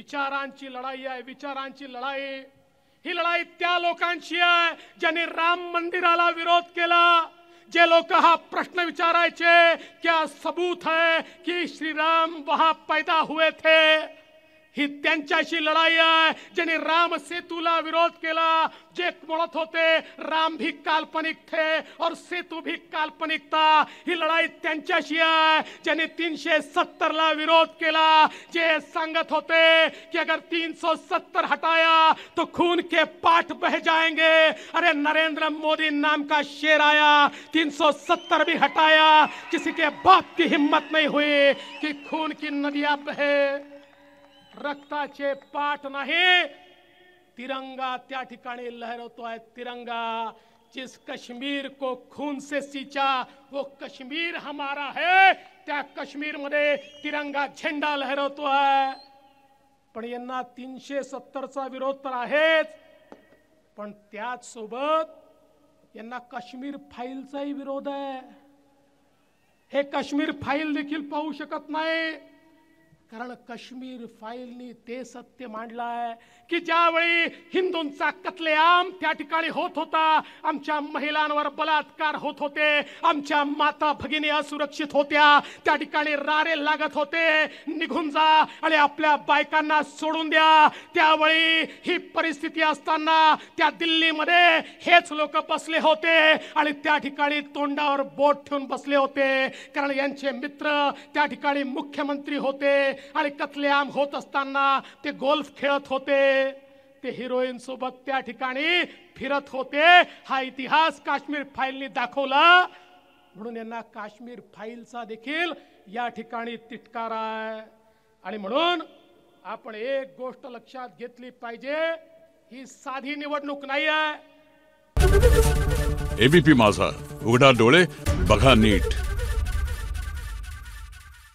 विचारांची लढाई आहे विचारांची लढाई ही लढाई त्या लोकांची आहे ज्यांनी राम मंदिराला विरोध केला जे लोक हा प्रश्न विचारायचे क्या सबूत है की श्रीराम राम पैदा हुए थे ही त्यांच्याशी लढाई आहे राम सेतुला विरोध केला जे म्हणत होते राम भी काल्पनिक थे और सेतु भी काल्पनिक था ही लड़ाई त्यांच्याशी आहे तीन से सत्तर ला विरोध केला जे संगत होते कि अगर तीन सौ सत्तर हटाया तो खून के पाठ बह जाएंगे अरे नरेंद्र मोदी नाम का शेर आया तीन सौ सत्तर भी हटाया किसी के बाप की हिम्मत नहीं हुई कि खून की नदियां बहे रक्ताचे पाठ नाही तिरंगा त्या ठिकाणी लहरवतोय तिरंगा जिस कश्मीर को खून से सिंचा वो कश्मीर हमारा है त्या मध्ये तिरंगा झेंडा लहरवतो आहे पण यांना तीनशे सत्तरचा विरोध तर आहेच पण त्याच सोबत यांना काश्मीर फाईलचाही विरोध आहे हे काश्मीर फाईल देखील पाहू शकत नाही कारण काश्मीर फाईलनी ते सत्य मांडलाय की ज्यावेळी हिंदूंचा कत्लेआम त्या ठिकाणी होत होता आमच्या महिलांवर बलात्कार होत होते आमच्या माता भगिनी असुरक्षित होत्या त्या ठिकाणी रारे लागत होते निघून जा आणि आपल्या बायकांना सोडून द्या त्यावेळी ही परिस्थिती असताना त्या दिल्लीमध्ये हेच लोक बसले होते आणि त्या ठिकाणी तोंडावर बोट ठेवून बसले होते कारण यांचे मित्र त्या ठिकाणी मुख्यमंत्री होते आणि कतलेआम होत असताना ते गोल्फ खेळत होते ते हिरोईन सोबत त्या ठिकाणी फिरत होते हा इतिहास काश्मीर फाईलने दाखवला म्हणून यांना काश्मीर फाईलचा देखील या ठिकाणी तिटकार आहे आणि म्हणून आपण एक गोष्ट लक्षात घेतली पाहिजे ही साधी निवडणूक नाही आहे एबीपी माझा उघडा डोळे बघा नीट